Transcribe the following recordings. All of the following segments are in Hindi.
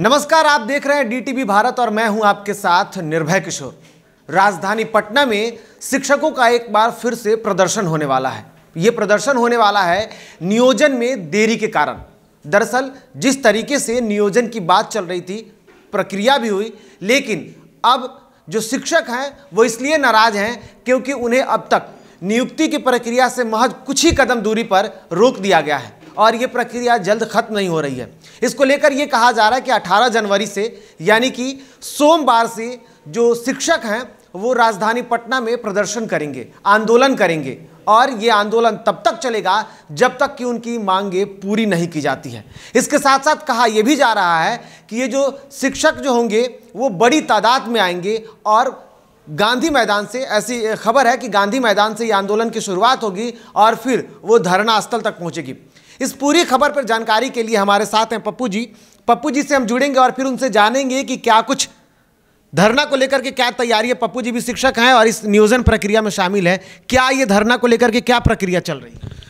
नमस्कार आप देख रहे हैं डीटीवी भारत और मैं हूं आपके साथ निर्भय किशोर राजधानी पटना में शिक्षकों का एक बार फिर से प्रदर्शन होने वाला है ये प्रदर्शन होने वाला है नियोजन में देरी के कारण दरअसल जिस तरीके से नियोजन की बात चल रही थी प्रक्रिया भी हुई लेकिन अब जो शिक्षक हैं वो इसलिए नाराज हैं क्योंकि उन्हें अब तक नियुक्ति की प्रक्रिया से महज कुछ ही कदम दूरी पर रोक दिया गया है और ये प्रक्रिया जल्द खत्म नहीं हो रही है इसको लेकर ये कहा जा रहा है कि 18 जनवरी से यानी कि सोमवार से जो शिक्षक हैं वो राजधानी पटना में प्रदर्शन करेंगे आंदोलन करेंगे और ये आंदोलन तब तक चलेगा जब तक कि उनकी मांगे पूरी नहीं की जाती है इसके साथ साथ कहा यह भी जा रहा है कि ये जो शिक्षक जो होंगे वो बड़ी तादाद में आएंगे और गांधी मैदान से ऐसी खबर है कि गांधी मैदान से ये आंदोलन की शुरुआत होगी और फिर वो धरना स्थल तक पहुंचेगी इस पूरी खबर पर जानकारी के लिए हमारे साथ हैं पप्पू जी पप्पू जी से हम जुड़ेंगे और फिर उनसे जानेंगे कि क्या कुछ धरना को लेकर के क्या तैयारी है पप्पू जी भी शिक्षक हैं और इस नियोजन प्रक्रिया में शामिल है क्या ये धरना को लेकर के क्या प्रक्रिया चल रही है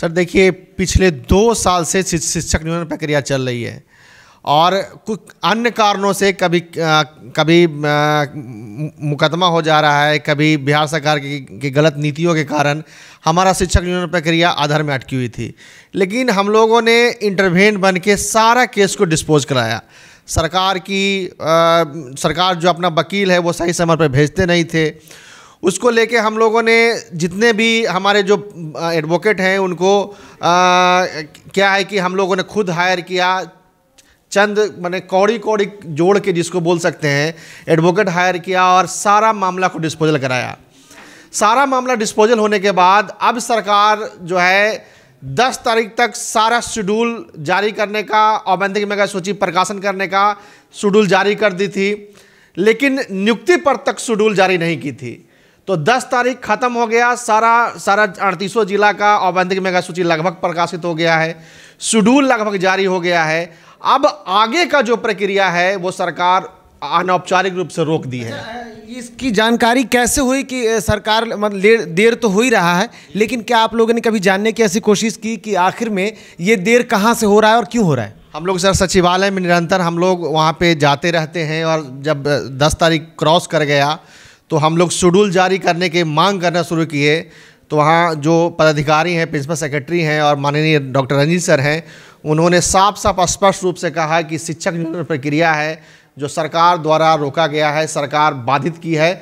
सर देखिए पिछले दो साल से शिक्षक नियोजन प्रक्रिया चल रही है और कुछ अन्य कारणों से कभी आ, कभी आ, मुकदमा हो जा रहा है कभी बिहार सरकार की, की गलत नीतियों के कारण हमारा शिक्षक यूनियन प्रक्रिया आधार में अटकी हुई थी लेकिन हम लोगों ने इंटरवेंट बन के सारा केस को डिस्पोज कराया सरकार की आ, सरकार जो अपना वकील है वो सही समय पर भेजते नहीं थे उसको लेके हम लोगों ने जितने भी हमारे जो एडवोकेट हैं उनको आ, क्या है कि हम लोगों ने खुद हायर किया चंद मैंने कौड़ी कौड़ी जोड़ के जिसको बोल सकते हैं एडवोकेट हायर किया और सारा मामला को डिस्पोजल कराया सारा मामला डिस्पोजल होने के बाद अब सरकार जो है 10 तारीख तक सारा शेड्यूल जारी करने का औबंधिक मेगा सूची प्रकाशन करने का शेड्यूल जारी कर दी थी लेकिन नियुक्ति पर तक शेड्यूल जारी नहीं की थी तो 10 तारीख खत्म हो गया सारा सारा अड़तीसों जिला का औबंधिक मेगा सूची लगभग प्रकाशित हो गया है शेड्यूल लगभग जारी हो गया है अब आगे का जो प्रक्रिया है वो सरकार अनौपचारिक रूप से रोक दी है अच्छा, इसकी जानकारी कैसे हुई कि सरकार मतलब देर तो हो ही रहा है लेकिन क्या आप लोगों ने कभी जानने की ऐसी कोशिश की कि आखिर में ये देर कहाँ से हो रहा है और क्यों हो रहा है हम लोग सर सचिवालय में निरंतर हम लोग वहाँ पे जाते रहते हैं और जब 10 तारीख क्रॉस कर गया तो हम लोग शेड्यूल जारी करने की मांग करना शुरू किए तो वहाँ जो पदाधिकारी हैं प्रिंसिपल सेक्रेटरी हैं और माननीय डॉक्टर रंजीत सर हैं उन्होंने साफ साफ स्पष्ट रूप से कहा कि शिक्षक नियोजन प्रक्रिया है जो सरकार द्वारा रोका गया है सरकार बाधित की है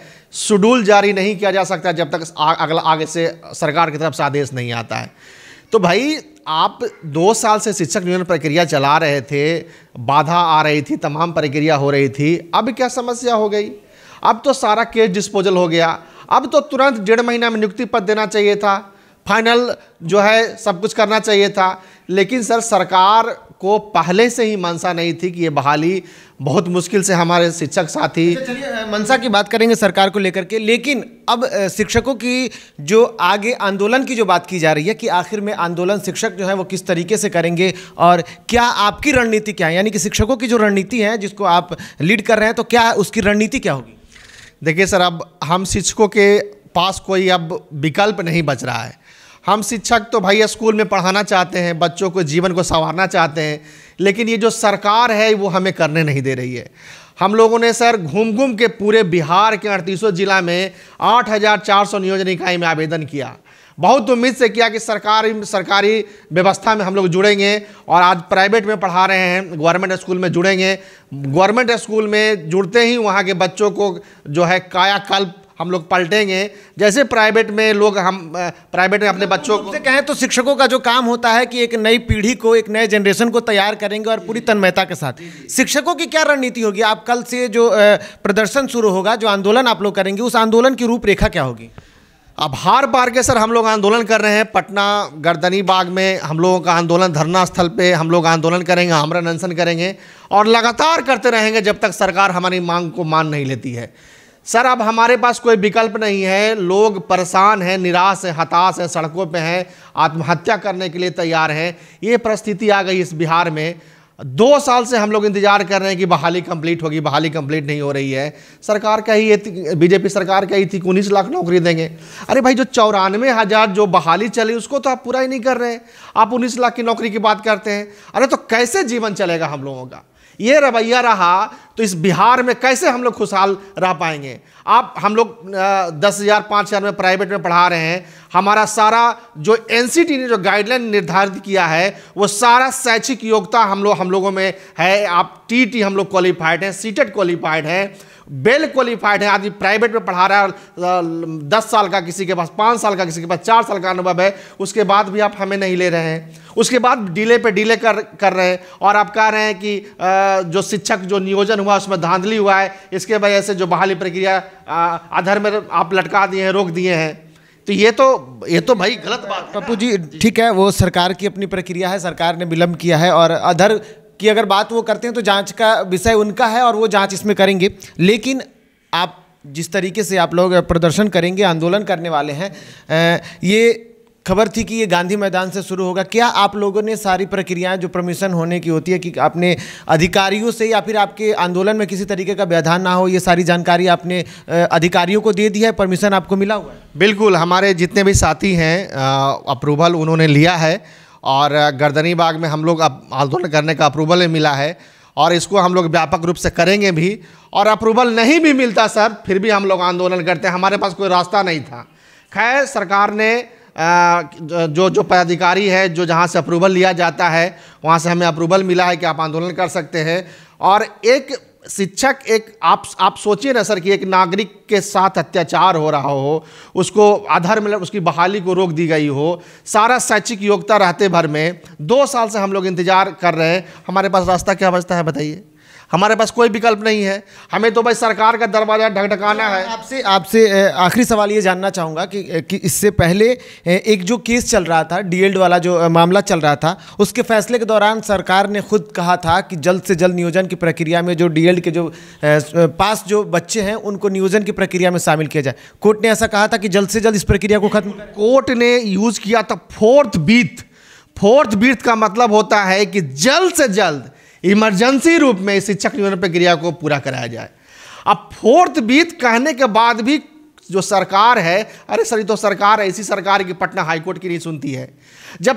शेड्यूल जारी नहीं किया जा सकता जब तक अगला आगे से सरकार की तरफ से आदेश नहीं आता है तो भाई आप दो साल से शिक्षक नियोजन प्रक्रिया चला रहे थे बाधा आ रही थी तमाम प्रक्रिया हो रही थी अब क्या समस्या हो गई अब तो सारा केस डिस्पोजल हो गया अब तो तुरंत डेढ़ महीना में नियुक्ति पद देना चाहिए था फाइनल जो है सब कुछ करना चाहिए था लेकिन सर सरकार को पहले से ही मनसा नहीं थी कि ये बहाली बहुत मुश्किल से हमारे शिक्षक साथी अच्छा, चलिए मनसा की बात करेंगे सरकार को लेकर के लेकिन अब शिक्षकों की जो आगे आंदोलन की जो बात की जा रही है कि आखिर में आंदोलन शिक्षक जो है वो किस तरीके से करेंगे और क्या आपकी रणनीति क्या है यानी कि शिक्षकों की जो रणनीति है जिसको आप लीड कर रहे हैं तो क्या उसकी रणनीति क्या होगी देखिए सर अब हम शिक्षकों के पास कोई अब विकल्प नहीं बच रहा है हम शिक्षक तो भाई स्कूल में पढ़ाना चाहते हैं बच्चों को जीवन को संवारना चाहते हैं लेकिन ये जो सरकार है वो हमें करने नहीं दे रही है हम लोगों ने सर घूम घूम के पूरे बिहार के अड़तीसों जिला में 8,400 नियोजन इकाई में आवेदन किया बहुत उम्मीद से किया कि सरकारी सरकारी व्यवस्था में हम लोग जुड़ेंगे और आज प्राइवेट में पढ़ा रहे हैं गवर्नमेंट स्कूल में जुड़ेंगे गवर्नमेंट स्कूल में जुड़ते ही वहाँ के बच्चों को जो है कायाकल्प हम लोग पलटेंगे जैसे प्राइवेट में लोग हम प्राइवेट में अपने तो बच्चों को कहें तो शिक्षकों का जो काम होता है कि एक नई पीढ़ी को एक नए जनरेशन को तैयार करेंगे और पूरी तन्मयता के साथ शिक्षकों की क्या रणनीति होगी आप कल से जो प्रदर्शन शुरू होगा जो आंदोलन आप लोग करेंगे उस आंदोलन की रूपरेखा क्या होगी अब हर बार के सर हम लोग आंदोलन कर रहे हैं पटना गर्दनी बाग में हम लोगों का आंदोलन धरना स्थल पे हम लोग आंदोलन करेंगे हमरा अनशन करेंगे और लगातार करते रहेंगे जब तक सरकार हमारी मांग को मान नहीं लेती है सर अब हमारे पास कोई विकल्प नहीं है लोग परेशान हैं निराश हैं हताश हैं सड़कों पे हैं आत्महत्या करने के लिए तैयार हैं ये परिस्थिति आ गई इस बिहार में दो साल से हम लोग इंतजार कर रहे हैं कि बहाली कंप्लीट होगी बहाली कंप्लीट नहीं हो रही है सरकार कही ये बीजेपी सरकार कही थी उन्नीस लाख नौकरी देंगे अरे भाई जो चौरानवे हज़ार जो बहाली चली उसको तो आप पूरा ही नहीं कर रहे हैं आप उन्नीस लाख की नौकरी की बात करते हैं अरे तो कैसे जीवन चलेगा हम लोगों का ये रवैया रहा तो इस बिहार में कैसे हम लोग खुशहाल रह पाएंगे आप हम लोग दस हज़ार पाँच हज़ार में प्राइवेट में पढ़ा रहे हैं हमारा सारा जो एन ने जो गाइडलाइन निर्धारित किया है वो सारा शैक्षिक योग्यता हम लोग हम लोगों में है आप टी टी हम लोग क्वालिफाइड हैं सीटेड क्वालिफाइड e हैं वेल क्वालिफाइड है आदमी प्राइवेट में पढ़ा रहा है दस साल का किसी के पास पाँच साल का किसी के पास चार साल का अनुभव है उसके बाद भी आप हमें नहीं ले रहे हैं उसके बाद डिले पे डिले कर कर रहे हैं और आप कह रहे हैं कि जो शिक्षक जो नियोजन हुआ उसमें धांधली हुआ है इसके वजह से जो बहाली प्रक्रिया आधार में आप लटका दिए हैं रोक दिए हैं तो ये तो ये तो भाई गलत बात पप्पू जी ठीक है वो सरकार की अपनी प्रक्रिया है सरकार ने विलम्ब किया है और अधर कि अगर बात वो करते हैं तो जांच का विषय उनका है और वो जांच इसमें करेंगे लेकिन आप जिस तरीके से आप लोग प्रदर्शन करेंगे आंदोलन करने वाले हैं ये खबर थी कि ये गांधी मैदान से शुरू होगा क्या आप लोगों ने सारी प्रक्रियाएं जो परमिशन होने की होती है कि आपने अधिकारियों से या फिर आपके आंदोलन में किसी तरीके का व्यवधान ना हो ये सारी जानकारी आपने अधिकारियों को दे दी है परमिशन आपको मिला हुआ है बिल्कुल हमारे जितने भी साथी हैं अप्रूवल उन्होंने लिया है और गर्दनी बाग में हम लोग अब आंदोलन करने का अप्रूवल मिला है और इसको हम लोग व्यापक रूप से करेंगे भी और अप्रूवल नहीं भी मिलता सर फिर भी हम लोग आंदोलन करते हैं हमारे पास कोई रास्ता नहीं था खैर सरकार ने जो जो पदाधिकारी है जो जहाँ से अप्रूवल लिया जाता है वहाँ से हमें अप्रूवल मिला है कि आप आंदोलन कर सकते हैं और एक शिक्षक एक आप आप सोचिए ना सर कि एक नागरिक के साथ अत्याचार हो रहा हो उसको आधार मिल उसकी बहाली को रोक दी गई हो सारा शैक्षिक योग्यता रहते भर में दो साल से हम लोग इंतज़ार कर रहे हैं हमारे पास रास्ता क्या बचता है बताइए हमारे पास कोई विकल्प नहीं है हमें तो भाई सरकार का दरवाज़ा ढकढकाना है आपसे आपसे आखिरी सवाल ये जानना चाहूँगा कि, कि इससे पहले एक जो केस चल रहा था डी वाला जो मामला चल रहा था उसके फैसले के दौरान सरकार ने खुद कहा था कि जल्द से जल्द नियोजन की प्रक्रिया में जो डी के जो पास जो बच्चे हैं उनको नियोजन की प्रक्रिया में शामिल किया जाए कोर्ट ने ऐसा कहा था कि जल्द से जल्द इस प्रक्रिया को खत्म कोर्ट ने यूज किया था फोर्थ बीथ फोर्थ बीथ का मतलब होता है कि जल्द से जल्द इमरजेंसी रूप में इस शिक्षक नियोजन प्रक्रिया को पूरा कराया जाए अब फोर्थ बीत कहने के बाद भी जो सरकार है अरे सर तो सरकार है इसी सरकार की पटना हाईकोर्ट की नहीं सुनती है जब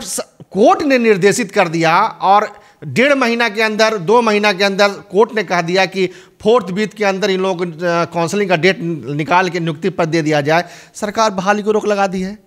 कोर्ट ने निर्देशित कर दिया और डेढ़ महीना के अंदर दो महीना के अंदर कोर्ट ने कह दिया कि फोर्थ बीत के अंदर इन लोगों को काउंसलिंग का डेट निकाल के नियुक्ति पर दे दिया जाए सरकार बहाली को रोक लगा दी है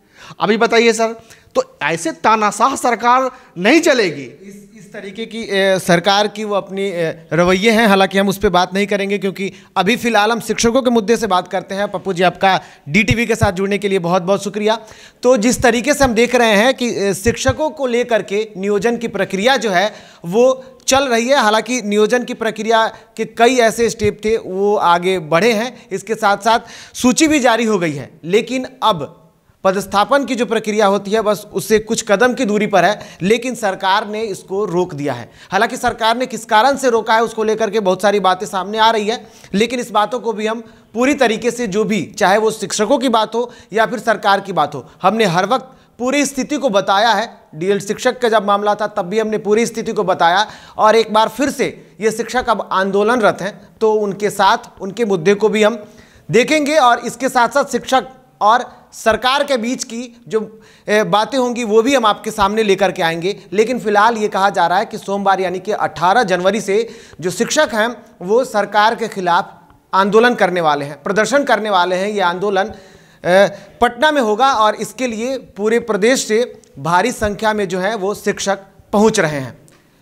अभी बताइए सर तो ऐसे तानाशाह सरकार नहीं चलेगी इस इस तरीके की ए, सरकार की वो अपनी रवैये हैं हालांकि हम उस पर बात नहीं करेंगे क्योंकि अभी फ़िलहाल हम शिक्षकों के मुद्दे से बात करते हैं पप्पू जी आपका डीटीवी के साथ जुड़ने के लिए बहुत बहुत शुक्रिया तो जिस तरीके से हम देख रहे हैं कि शिक्षकों को लेकर के नियोजन की प्रक्रिया जो है वो चल रही है हालांकि नियोजन की प्रक्रिया के कई ऐसे स्टेप थे वो आगे बढ़े हैं इसके साथ साथ सूची भी जारी हो गई है लेकिन अब पदस्थापन की जो प्रक्रिया होती है बस उससे कुछ कदम की दूरी पर है लेकिन सरकार ने इसको रोक दिया है हालांकि सरकार ने किस कारण से रोका है उसको लेकर के बहुत सारी बातें सामने आ रही है लेकिन इस बातों को भी हम पूरी तरीके से जो भी चाहे वो शिक्षकों की बात हो या फिर सरकार की बात हो हमने हर वक्त पूरी स्थिति को बताया है डीएल शिक्षक का जब मामला था तब भी हमने पूरी स्थिति को बताया और एक बार फिर से ये शिक्षक अब आंदोलनरत हैं तो उनके साथ उनके मुद्दे को भी हम देखेंगे और इसके साथ साथ शिक्षक और सरकार के बीच की जो बातें होंगी वो भी हम आपके सामने लेकर के आएंगे लेकिन फिलहाल ये कहा जा रहा है कि सोमवार यानी कि 18 जनवरी से जो शिक्षक हैं वो सरकार के खिलाफ आंदोलन करने वाले हैं प्रदर्शन करने वाले हैं ये आंदोलन पटना में होगा और इसके लिए पूरे प्रदेश से भारी संख्या में जो है वो शिक्षक पहुँच रहे हैं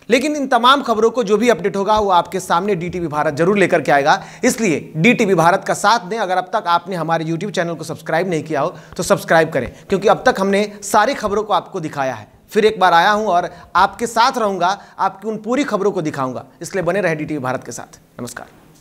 लेकिन इन तमाम खबरों को जो भी अपडेट होगा वो आपके सामने डीटीवी भारत जरूर लेकर के आएगा इसलिए डीटीवी भारत का साथ दें अगर अब तक आपने हमारे यूट्यूब चैनल को सब्सक्राइब नहीं किया हो तो सब्सक्राइब करें क्योंकि अब तक हमने सारी खबरों को आपको दिखाया है फिर एक बार आया हूं और आपके साथ रहूंगा आपकी उन पूरी खबरों को दिखाऊंगा इसलिए बने रहे डी भारत के साथ नमस्कार